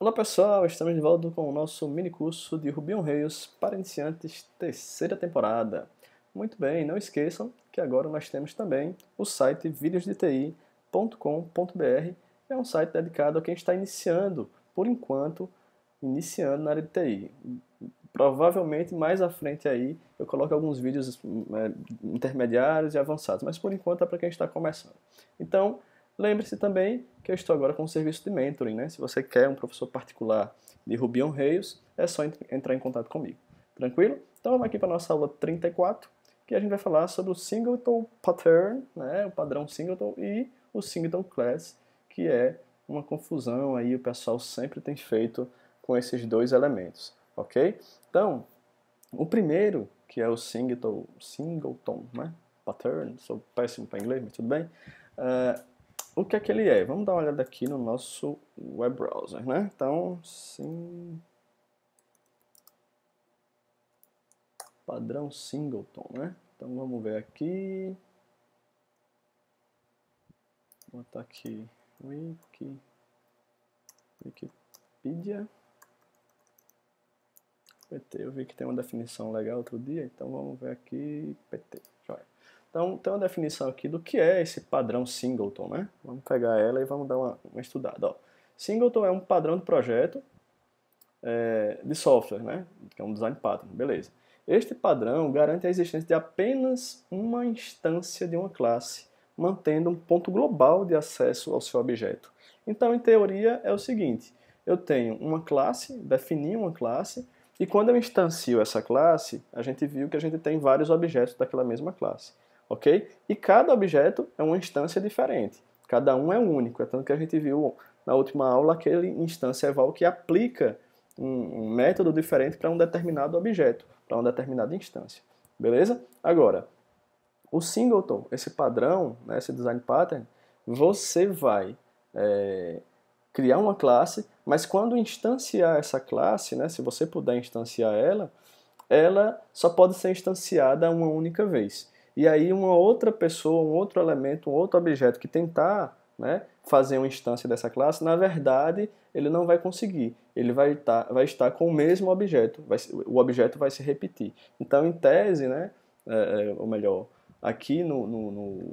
Olá pessoal, estamos de volta com o nosso mini curso de Ruby on Rails para iniciantes, terceira temporada. Muito bem, não esqueçam que agora nós temos também o site videosdti.com.br, é um site dedicado a quem está iniciando, por enquanto, iniciando na área de TI. Provavelmente mais à frente aí eu coloco alguns vídeos eh, intermediários e avançados, mas por enquanto é para quem está começando. Então, Lembre-se também que eu estou agora com um serviço de mentoring, né? Se você quer um professor particular de Ruby on Rails, é só entrar em contato comigo. Tranquilo? Então vamos aqui para a nossa aula 34, que a gente vai falar sobre o Singleton Pattern, né? o padrão Singleton e o Singleton Class, que é uma confusão aí, o pessoal sempre tem feito com esses dois elementos, ok? Então, o primeiro, que é o Singleton, Singleton né? Pattern, sou péssimo para inglês, mas tudo bem, uh, o que é que ele é? Vamos dar uma olhada aqui no nosso web browser, né? Então, sim... Padrão singleton, né? Então vamos ver aqui. Vou botar aqui wiki, Wikipedia. PT, eu vi que tem uma definição legal outro dia, então vamos ver aqui PT. Então, tem uma definição aqui do que é esse padrão singleton, né? Vamos pegar ela e vamos dar uma, uma estudada. Ó. Singleton é um padrão de projeto é, de software, né? Que é um design pattern, beleza. Este padrão garante a existência de apenas uma instância de uma classe, mantendo um ponto global de acesso ao seu objeto. Então, em teoria, é o seguinte: eu tenho uma classe, defini uma classe, e quando eu instancio essa classe, a gente viu que a gente tem vários objetos daquela mesma classe ok? E cada objeto é uma instância diferente, cada um é único, é tanto que a gente viu na última aula aquele instância eval que aplica um, um método diferente para um determinado objeto, para uma determinada instância, beleza? Agora, o singleton, esse padrão, né, esse design pattern, você vai é, criar uma classe, mas quando instanciar essa classe, né, se você puder instanciar ela, ela só pode ser instanciada uma única vez. E aí uma outra pessoa, um outro elemento, um outro objeto que tentar né, fazer uma instância dessa classe, na verdade ele não vai conseguir. Ele vai, tá, vai estar com o mesmo objeto, vai, o objeto vai se repetir. Então, em tese, né, é, é, ou melhor, aqui no, no, no,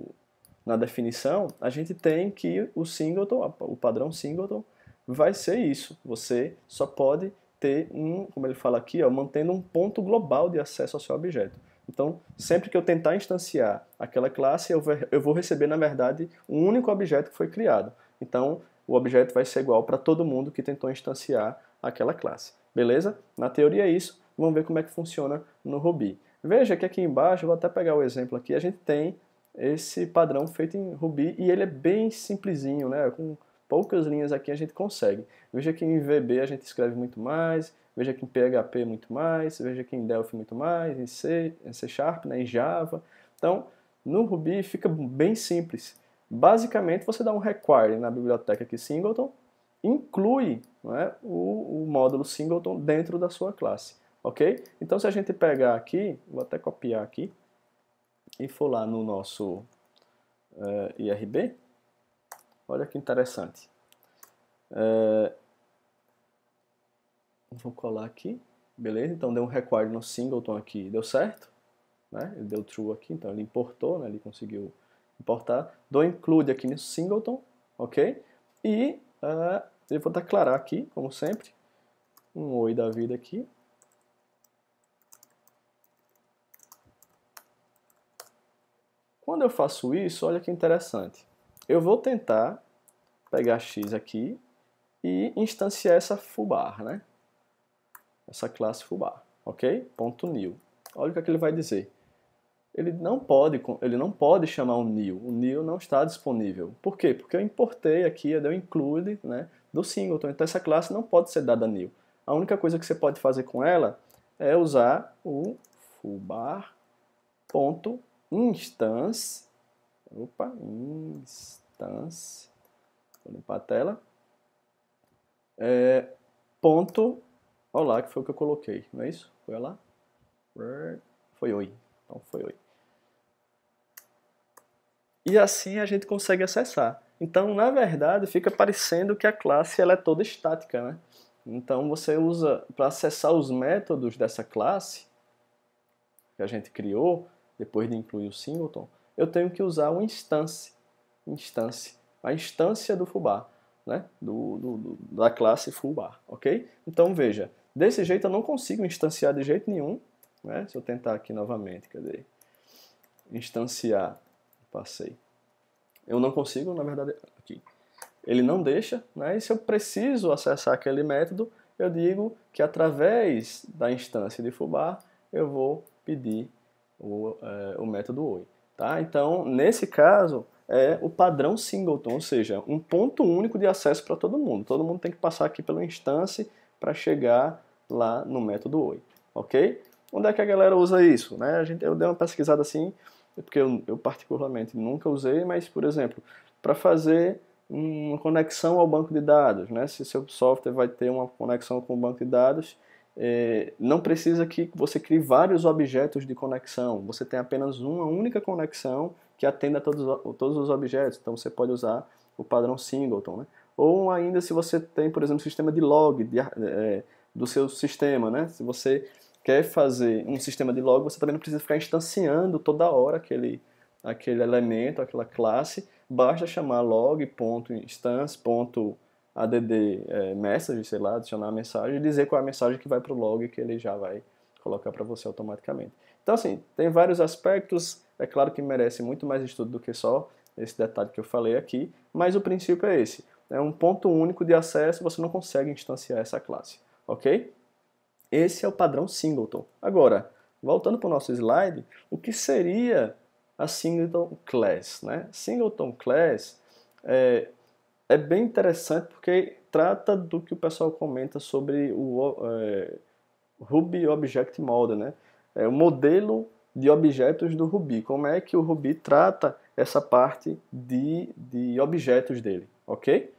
na definição, a gente tem que o singleton, o padrão singleton, vai ser isso. Você só pode ter um, como ele fala aqui, ó, mantendo um ponto global de acesso ao seu objeto. Então, sempre que eu tentar instanciar aquela classe, eu vou receber, na verdade, um único objeto que foi criado. Então, o objeto vai ser igual para todo mundo que tentou instanciar aquela classe. Beleza? Na teoria é isso. Vamos ver como é que funciona no Ruby. Veja que aqui embaixo, vou até pegar o exemplo aqui, a gente tem esse padrão feito em Ruby e ele é bem simplesinho, né? Com poucas linhas aqui a gente consegue. Veja que em VB a gente escreve muito mais, veja que em PHP muito mais, veja que em Delphi muito mais, em C, em C Sharp, né, em Java. Então, no Ruby fica bem simples. Basicamente, você dá um require na biblioteca aqui Singleton, inclui é, o, o módulo Singleton dentro da sua classe, ok? Então, se a gente pegar aqui, vou até copiar aqui, e for lá no nosso uh, eh, IRB, olha que interessante. Uh, Vou colar aqui, beleza? Então deu um require no singleton então, aqui, deu certo, né? Ele deu true aqui, então ele importou, né? Ele conseguiu importar. Dou include aqui no singleton, ok? E uh, eu vou declarar aqui, como sempre, um oi da vida aqui. Quando eu faço isso, olha que interessante. Eu vou tentar pegar x aqui e instanciar essa fubar, né? essa classe fubar, ok? Ponto new. Olha o que, é que ele vai dizer. Ele não, pode, ele não pode chamar um new, o new não está disponível. Por quê? Porque eu importei aqui, eu dei o include né, do singleton, então essa classe não pode ser dada new. A única coisa que você pode fazer com ela é usar o fullbar.instance, opa, instance, vou limpar a tela, é, ponto Olá, lá, que foi o que eu coloquei, não é isso? Foi lá? Foi oi. Então foi oi. E assim a gente consegue acessar. Então, na verdade, fica parecendo que a classe ela é toda estática, né? Então você usa para acessar os métodos dessa classe que a gente criou, depois de incluir o singleton, eu tenho que usar o instance, instance, a instância do fubá, né? Do, do, do, da classe fubá, ok? Então veja, Desse jeito eu não consigo instanciar de jeito nenhum. Né? Se eu tentar aqui novamente, cadê? Instanciar. Passei. Eu não consigo, na verdade, aqui. Ele não deixa, né? e se eu preciso acessar aquele método, eu digo que através da instância de fubar, eu vou pedir o, é, o método oi. Tá? Então, nesse caso, é o padrão singleton, ou seja, um ponto único de acesso para todo mundo. Todo mundo tem que passar aqui pela instância para chegar lá no método OI, ok? Onde é que a galera usa isso? Né? A gente, eu dei uma pesquisada assim, é porque eu, eu particularmente nunca usei, mas, por exemplo, para fazer uma conexão ao banco de dados, né? se seu software vai ter uma conexão com o banco de dados, é, não precisa que você crie vários objetos de conexão, você tem apenas uma única conexão que atenda a todos, todos os objetos, então você pode usar o padrão singleton. Né? Ou ainda se você tem, por exemplo, um sistema de log de, é, do seu sistema, né? Se você quer fazer um sistema de log, você também não precisa ficar instanciando toda hora aquele, aquele elemento, aquela classe. Basta chamar log.instance.addmessage, eh, sei lá, adicionar a mensagem e dizer qual é a mensagem que vai para o log que ele já vai colocar para você automaticamente. Então, assim, tem vários aspectos. É claro que merece muito mais estudo do que só esse detalhe que eu falei aqui, mas o princípio é esse. É um ponto único de acesso, você não consegue instanciar essa classe, ok? Esse é o padrão singleton. Agora, voltando para o nosso slide, o que seria a singleton class? Né? Singleton class é, é bem interessante porque trata do que o pessoal comenta sobre o é, Ruby Object Model, né? É o modelo de objetos do Ruby. Como é que o Ruby trata essa parte de, de objetos dele, ok?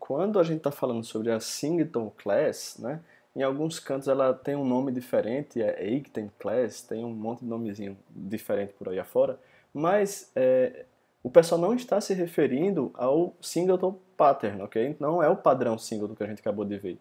Quando a gente está falando sobre a Singleton Class, né, em alguns cantos ela tem um nome diferente, é Eigton Class, tem um monte de nomezinho diferente por aí afora, mas é, o pessoal não está se referindo ao Singleton Pattern, ok? Não é o padrão Singleton que a gente acabou de ver.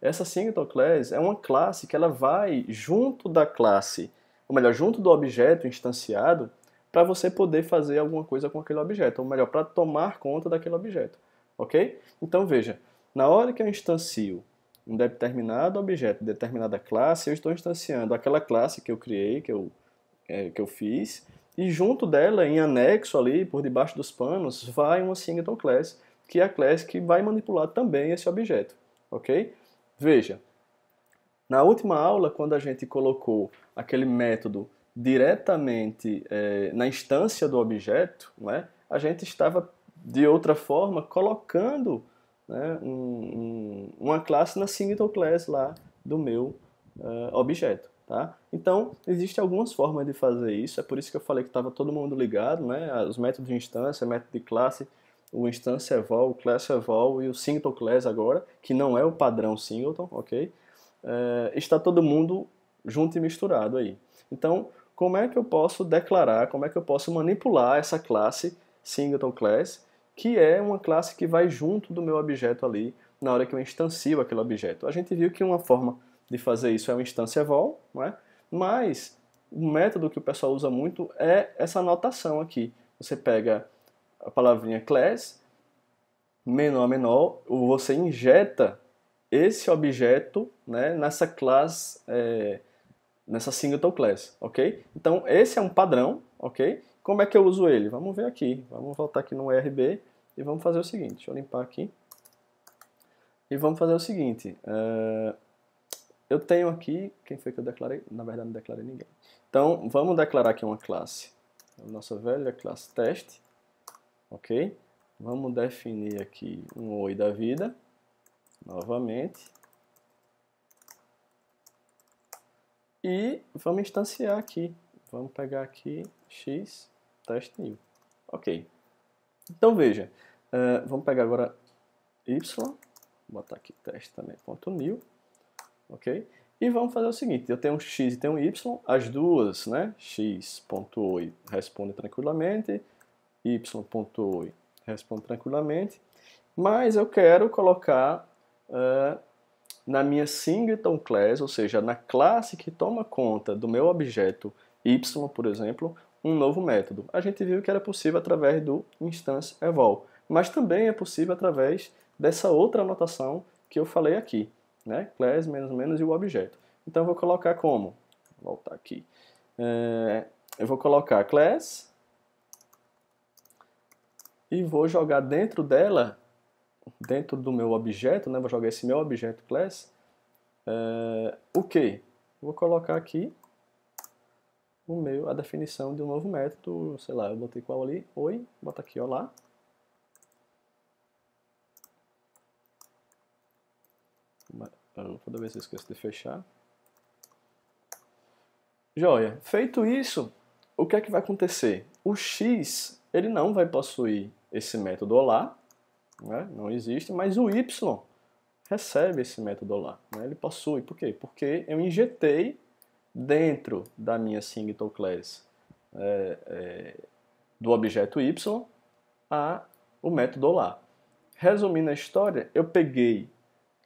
Essa Singleton Class é uma classe que ela vai junto da classe, ou melhor, junto do objeto instanciado, para você poder fazer alguma coisa com aquele objeto, ou melhor, para tomar conta daquele objeto ok? Então veja, na hora que eu instancio um determinado objeto, determinada classe, eu estou instanciando aquela classe que eu criei, que eu, é, que eu fiz, e junto dela, em anexo ali, por debaixo dos panos, vai uma singleton class, que é a classe que vai manipular também esse objeto, ok? Veja, na última aula, quando a gente colocou aquele método diretamente é, na instância do objeto, não é? a gente estava de outra forma, colocando né, um, um, uma classe na single class lá do meu uh, objeto. Tá? Então, existem algumas formas de fazer isso, é por isso que eu falei que estava todo mundo ligado, né? os métodos de instância, método de classe, o instance eval, o class eval e o singleton class agora, que não é o padrão singleton, ok? É, está todo mundo junto e misturado aí. Então, como é que eu posso declarar, como é que eu posso manipular essa classe singleton class que é uma classe que vai junto do meu objeto ali na hora que eu instancio aquele objeto. A gente viu que uma forma de fazer isso é uma instância vol, não é? mas o método que o pessoal usa muito é essa anotação aqui. Você pega a palavrinha class, menor menor, você injeta esse objeto né, nessa classe, eh, é, nessa singleton class, ok? Então esse é um padrão, ok? Como é que eu uso ele? Vamos ver aqui. Vamos voltar aqui no RB e vamos fazer o seguinte. Deixa eu limpar aqui. E vamos fazer o seguinte. Uh, eu tenho aqui... Quem foi que eu declarei? Na verdade, não declarei ninguém. Então, vamos declarar aqui uma classe. Nossa velha classe teste. Ok? Vamos definir aqui um oi da vida. Novamente. E vamos instanciar aqui. Vamos pegar aqui x test new. Ok. Então veja, uh, vamos pegar agora y, botar aqui test também, ponto new, ok? E vamos fazer o seguinte, eu tenho um x e tenho um y, as duas, né, x.oi responde tranquilamente, y.oi responde tranquilamente, mas eu quero colocar uh, na minha singleton class, ou seja, na classe que toma conta do meu objeto y, por exemplo, um novo método. A gente viu que era possível através do instance eval, mas também é possível através dessa outra anotação que eu falei aqui, né? class menos menos e o objeto. Então eu vou colocar como, vou voltar aqui, é, eu vou colocar class e vou jogar dentro dela, dentro do meu objeto, né? vou jogar esse meu objeto class, é, o okay. que? Vou colocar aqui o meu, a definição de um novo método, sei lá, eu botei qual ali? Oi, bota aqui, olá ah, Toda vez eu esqueço de fechar. Joia, feito isso, o que é que vai acontecer? O x, ele não vai possuir esse método olá, né? não existe, mas o y recebe esse método olá Né? Ele possui, por quê? Porque eu injetei dentro da minha singleton class é, é, do objeto y a o método lá. Resumindo a história, eu peguei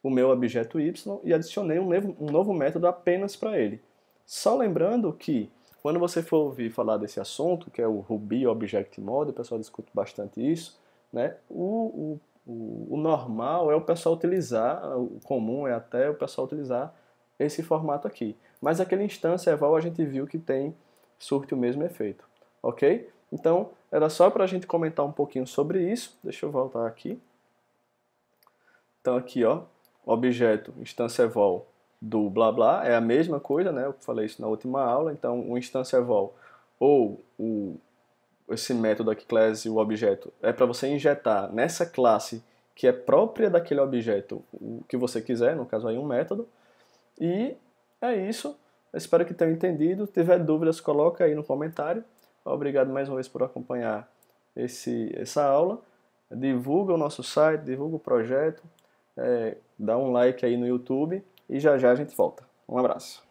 o meu objeto y e adicionei um novo, um novo método apenas para ele. Só lembrando que quando você for ouvir falar desse assunto, que é o Ruby Object Model, o pessoal discute bastante isso, né? O, o, o normal é o pessoal utilizar, o comum é até o pessoal utilizar esse formato aqui. Mas aquele instância eval a gente viu que tem surte o mesmo efeito, ok? Então, era só para a gente comentar um pouquinho sobre isso. Deixa eu voltar aqui. Então, aqui, ó, objeto instância eval do blá blá é a mesma coisa, né? Eu falei isso na última aula. Então, o instância eval ou o, esse método aqui, class o objeto, é para você injetar nessa classe que é própria daquele objeto o que você quiser, no caso aí um método. E é isso. Eu espero que tenham entendido. Se tiver dúvidas, coloca aí no comentário. Obrigado mais uma vez por acompanhar esse, essa aula. Divulga o nosso site, divulga o projeto, é, dá um like aí no YouTube e já já a gente volta. Um abraço.